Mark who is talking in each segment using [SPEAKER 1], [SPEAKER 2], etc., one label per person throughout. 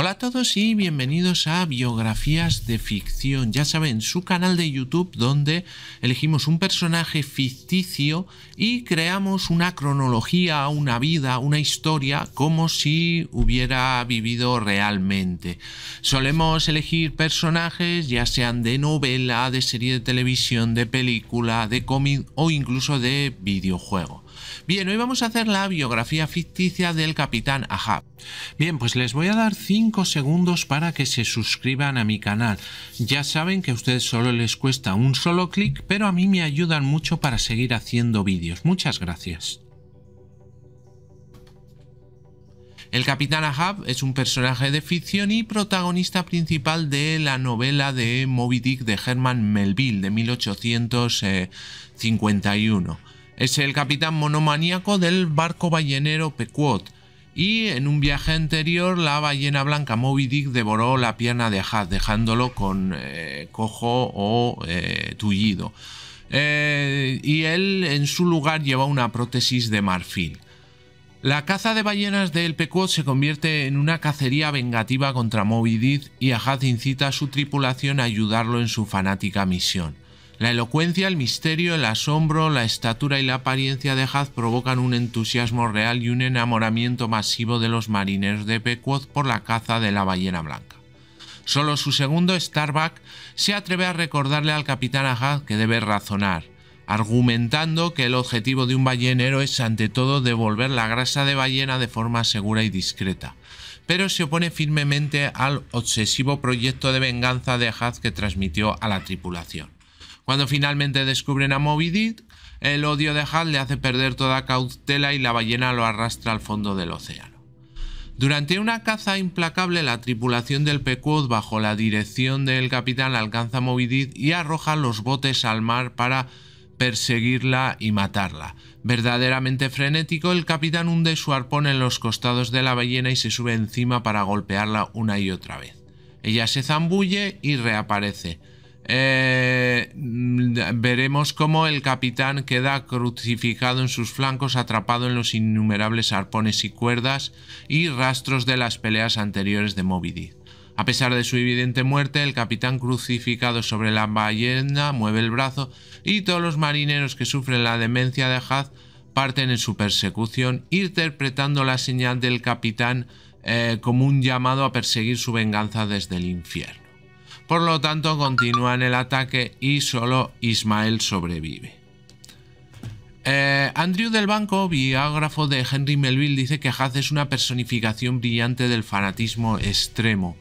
[SPEAKER 1] Hola a todos y bienvenidos a Biografías de Ficción, ya saben, su canal de YouTube donde elegimos un personaje ficticio y creamos una cronología, una vida, una historia como si hubiera vivido realmente. Solemos elegir personajes ya sean de novela, de serie de televisión, de película, de cómic o incluso de videojuego. Bien, hoy vamos a hacer la biografía ficticia del capitán Ahab. Bien, pues les voy a dar 5 segundos para que se suscriban a mi canal. Ya saben que a ustedes solo les cuesta un solo clic, pero a mí me ayudan mucho para seguir haciendo vídeos. Muchas gracias. El capitán Ahab es un personaje de ficción y protagonista principal de la novela de Moby Dick de Herman Melville de 1851. Es el capitán monomaníaco del barco ballenero Pequod y en un viaje anterior la ballena blanca Moby Dick devoró la pierna de Had, dejándolo con eh, cojo o eh, tullido. Eh, y él en su lugar lleva una prótesis de marfil. La caza de ballenas del Pequod se convierte en una cacería vengativa contra Moby Dick y Ahad incita a su tripulación a ayudarlo en su fanática misión. La elocuencia, el misterio, el asombro, la estatura y la apariencia de Haz provocan un entusiasmo real y un enamoramiento masivo de los marineros de Pequod por la caza de la ballena blanca. Solo su segundo, Starbuck, se atreve a recordarle al capitán Haz que debe razonar, argumentando que el objetivo de un ballenero es ante todo devolver la grasa de ballena de forma segura y discreta, pero se opone firmemente al obsesivo proyecto de venganza de Haz que transmitió a la tripulación. Cuando finalmente descubren a Moby el odio de Hal le hace perder toda cautela y la ballena lo arrastra al fondo del océano. Durante una caza implacable, la tripulación del Pequod, bajo la dirección del capitán, alcanza a Moby y arroja los botes al mar para perseguirla y matarla. Verdaderamente frenético, el capitán hunde su arpón en los costados de la ballena y se sube encima para golpearla una y otra vez. Ella se zambulle y reaparece. Eh, mm, veremos cómo el capitán queda crucificado en sus flancos, atrapado en los innumerables arpones y cuerdas y rastros de las peleas anteriores de Moby Dick. A pesar de su evidente muerte, el capitán crucificado sobre la ballena mueve el brazo y todos los marineros que sufren la demencia de Haz parten en su persecución, interpretando la señal del capitán eh, como un llamado a perseguir su venganza desde el infierno. Por lo tanto, continúan el ataque y solo Ismael sobrevive. Eh, Andrew del Banco, biógrafo de Henry Melville, dice que Ahab es una personificación brillante del fanatismo extremo.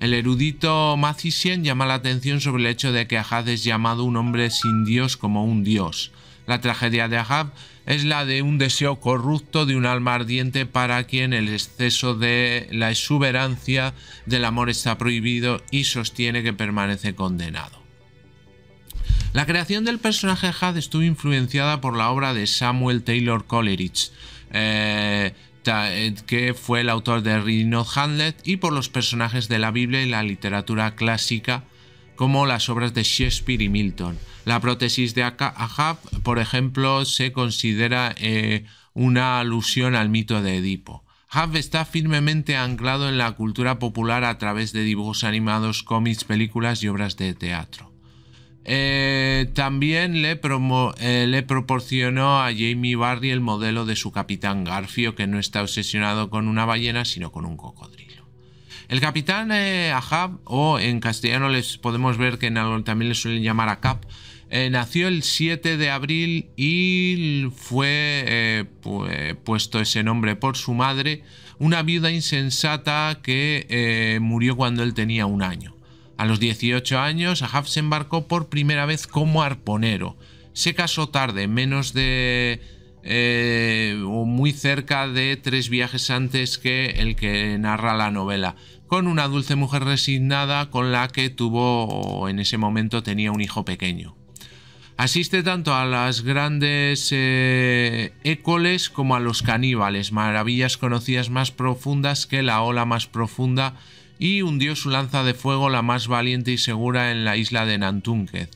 [SPEAKER 1] El erudito Mathisien llama la atención sobre el hecho de que Ahab es llamado un hombre sin Dios como un Dios. La tragedia de Ahab es la de un deseo corrupto de un alma ardiente para quien el exceso de la exuberancia del amor está prohibido y sostiene que permanece condenado. La creación del personaje Had estuvo influenciada por la obra de Samuel Taylor Coleridge, eh, eh, que fue el autor de Rino Hamlet, y por los personajes de la Biblia y la literatura clásica, como las obras de Shakespeare y Milton. La prótesis de Ahab, por ejemplo, se considera eh, una alusión al mito de Edipo. Ahab está firmemente anclado en la cultura popular a través de dibujos animados, cómics, películas y obras de teatro. Eh, también le, eh, le, proporcionó a Jamie Barry el modelo de su capitán Garfio, que no está obsesionado con una ballena, sino con un cocodrilo. El capitán eh, Ahab, o en castellano les podemos ver que también le suelen llamar Acap, Cap, eh, nació el 7 de abril y fue eh, puesto ese nombre por su madre, una viuda insensata que murió cuando él tenía un año. A los 18 años, Ahab se embarcó por primera vez como arponero. Se casó tarde, menos de o muy cerca de tres viajes antes que el que narra la novela con una dulce mujer resignada con la que tuvo o en ese momento tenía un hijo pequeño. Asiste tanto a las grandes eh, écoles como a los caníbales, maravillas conocidas más profundas que la ola más profunda, y hundió su lanza de fuego la más valiente y segura en la isla de Nantúnquez.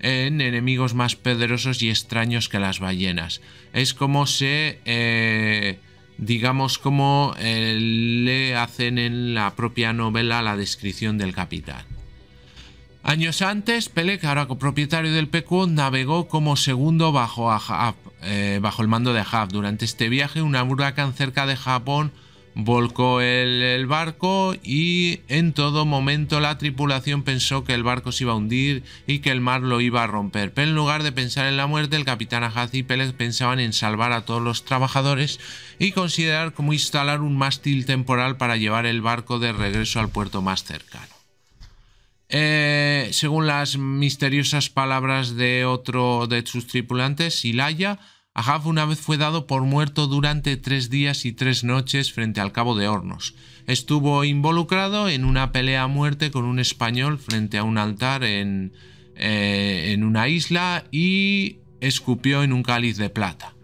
[SPEAKER 1] en enemigos más poderosos y extraños que las ballenas. Es como se eh, digamos como eh, le hacen en la propia novela la descripción del capitán. Años antes, Pelec, ahora propietario del PQ, navegó como segundo bajo, eh, bajo el mando de Ahab. Durante este viaje, una huracán cerca de Japón volcó el, barco y en todo momento la tripulación pensó que el barco se iba a hundir y que el mar lo iba a romper. Pero en lugar de pensar en la muerte, el capitán Ajaz y Pérez pensaban en salvar a todos los trabajadores y considerar cómo instalar un mástil temporal para llevar el barco de regreso al puerto más cercano. Eh, según las misteriosas palabras de otro de sus tripulantes, Silaya, Ahab una vez fue dado por muerto durante tres días y tres noches frente al Cabo de Hornos. Estuvo involucrado en una pelea a muerte con un español frente a un altar en, eh, una isla y escupió en un cáliz de plata.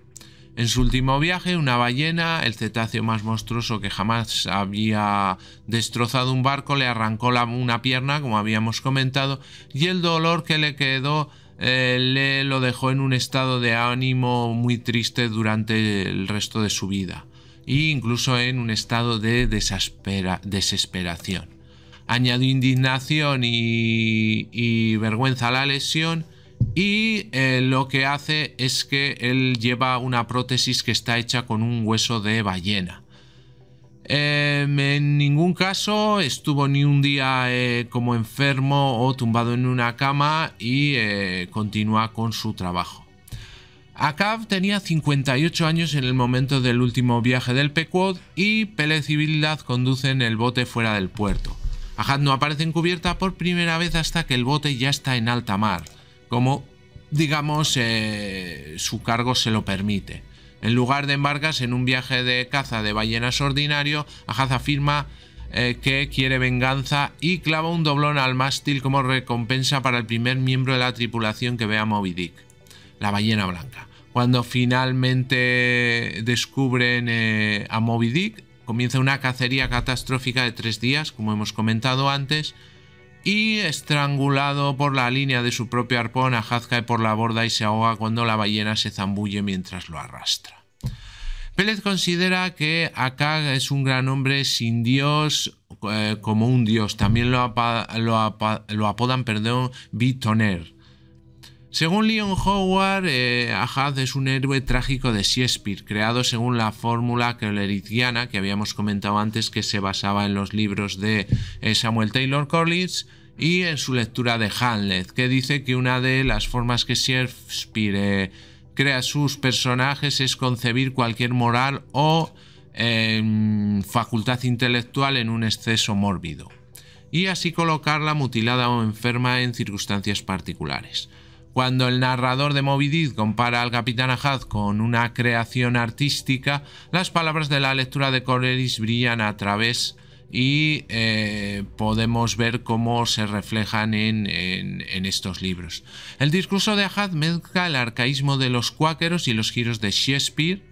[SPEAKER 1] En su último viaje, una ballena, el cetáceo más monstruoso que jamás había destrozado un barco, le arrancó una pierna, como habíamos comentado, y el dolor que le quedó él le lo dejó en un estado de ánimo muy triste durante el resto de su vida e incluso en un estado de desesperación. Añadió indignación y, vergüenza a la lesión y eh, lo que hace es que él lleva una prótesis que está hecha con un hueso de ballena Em, en ningún caso estuvo ni un día eh, como enfermo o tumbado en una cama y eh, continúa con su trabajo. Akav tenía 58 años en el momento del último viaje del Pequod y Pele y conducen el bote fuera del puerto. Ahad no aparece en cubierta por primera vez hasta que el bote ya está en alta mar, como digamos eh, su cargo se lo permite. En lugar de embarcas, en un viaje de caza de ballenas ordinario, Ahaz afirma eh, que quiere venganza y clava un doblón al mástil como recompensa para el primer miembro de la tripulación que vea Moby Dick, la ballena blanca. Cuando finalmente descubren eh, a Moby Dick, comienza una cacería catastrófica de tres días, como hemos comentado antes, y estrangulado por la línea de su propio arpón, Ajaz cae por la borda y se ahoga cuando la ballena se zambulle mientras lo arrastra. Pérez considera que Akag es un gran hombre sin Dios eh, como un Dios. También lo, lo, apodan perdón, Bitoner según Leon Howard, eh, es un héroe trágico de Shakespeare, creado según la fórmula clericiana que habíamos comentado antes que se basaba en los libros de eh, Samuel Taylor Collins y en su lectura de Hamlet, que dice que una de las formas que Shakespeare eh, crea sus personajes es concebir cualquier moral o em, facultad intelectual en un exceso mórbido, y así colocarla mutilada o enferma en circunstancias particulares. Cuando el narrador de Moby compara al Capitán Ahad con una creación artística, las palabras de la lectura de Coleridge brillan a través y eh, podemos ver cómo se reflejan en, estos libros. El discurso de Ahad mezcla el arcaísmo de los cuáqueros y los giros de Shakespeare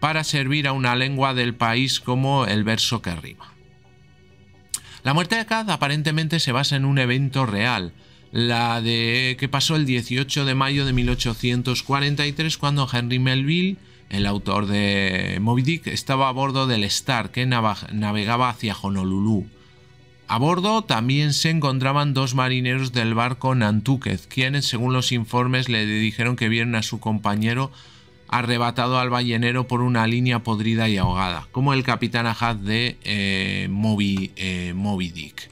[SPEAKER 1] para servir a una lengua del país como el verso que rima. La muerte de Ahad aparentemente se basa en un evento real, la de que pasó el 18 de mayo de 1843 cuando Henry Melville, el autor de Moby Dick, estaba a bordo del Star que navegaba hacia Honolulu. A bordo también se encontraban dos marineros del barco Nantucket, quienes según los informes le dijeron que vieron a su compañero arrebatado al ballenero por una línea podrida y ahogada, como el capitán Ahad de eh, eh, Moby Dick.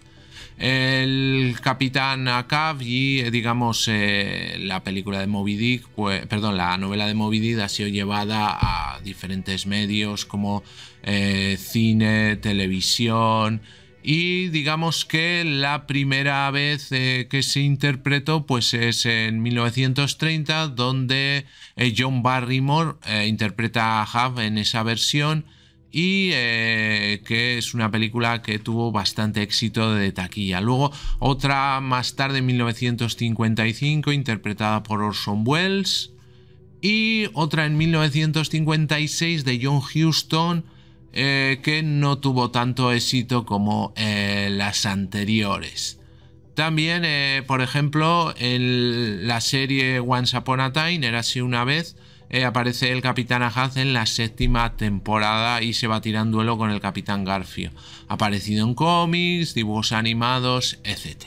[SPEAKER 1] El capitán Akav y, eh, digamos, eh, la película de Moby Dick, pues, perdón, la novela de Moby Dick ha sido llevada a diferentes medios como eh, cine, televisión, y digamos que la primera vez que se interpretó pues es en 1930 donde John Barrymore interpreta a Huff en esa versión y eh, que es una película que tuvo bastante éxito de taquilla. Luego otra más tarde en 1955 interpretada por Orson Welles y otra en 1956 de John Huston eh, que no tuvo tanto éxito como eh, las anteriores. También, por ejemplo, en la serie Once Upon a Time, era así una vez, eh, aparece el Capitán Ahaz en la séptima temporada y se va tirando duelo con el Capitán Garfio. Aparecido en cómics, dibujos animados, etc.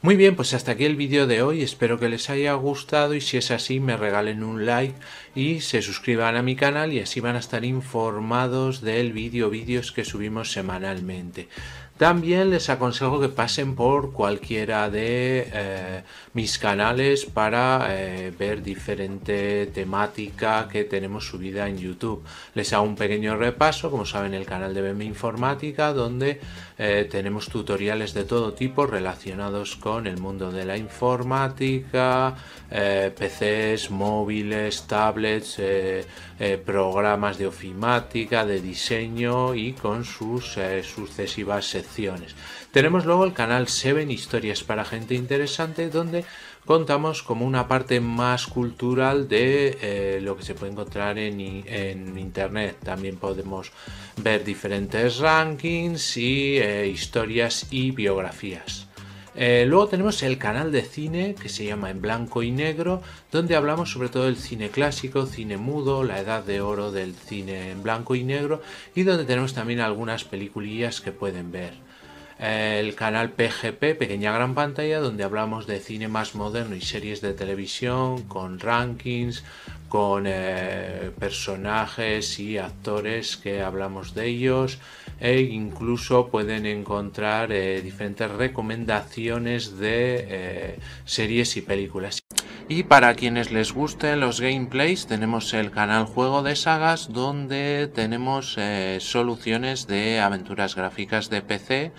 [SPEAKER 1] Muy bien, pues hasta aquí el vídeo de hoy, espero que les haya gustado y si es así me regalen un like y se suscriban a mi canal y así van a estar informados del vídeo, vídeos que subimos semanalmente. También les aconsejo que pasen por cualquiera de eh, mis canales para eh, ver diferente temática que tenemos subida en YouTube. Les hago un pequeño repaso, como saben, el canal de BM Informática, donde eh, tenemos tutoriales de todo tipo relacionados con el mundo de la informática, PCs, móviles, tablets, programas de ofimática, de diseño y con sus sucesivas secciones tenemos luego el canal 7 Historias para gente interesante donde contamos como una parte más cultural de eh, lo que se puede encontrar en, en, internet. También podemos ver diferentes rankings y eh, historias y biografías. Eh, luego tenemos el canal de cine que se llama En Blanco y Negro, donde hablamos sobre todo el cine clásico, cine mudo, la edad de oro del cine en blanco y negro y donde tenemos también algunas peliculillas que pueden ver el canal PGP, Pequeña Gran Pantalla, donde hablamos de cine más moderno y series de televisión, con rankings, con eh, personajes y actores que hablamos de ellos e incluso pueden encontrar eh, diferentes recomendaciones de eh, series y películas. Y para quienes les gusten los gameplays, tenemos el canal Juego de Sagas donde tenemos soluciones de aventuras gráficas de PC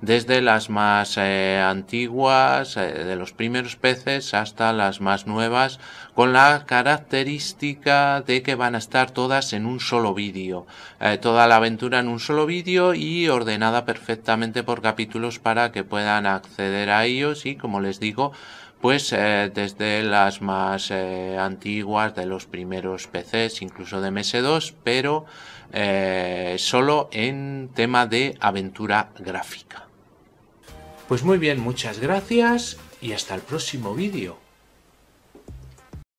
[SPEAKER 1] desde las más eh, antiguas, eh, de los primeros peces, hasta las más nuevas, con la característica de que van a estar todas en un solo vídeo. Eh, toda la aventura en un solo vídeo y ordenada perfectamente por capítulos para que puedan acceder a ellos y, como les digo, pues desde las más antiguas de los primeros PCs, incluso de MS2, pero solo en tema de aventura gráfica. Pues muy bien, muchas gracias y hasta el próximo vídeo.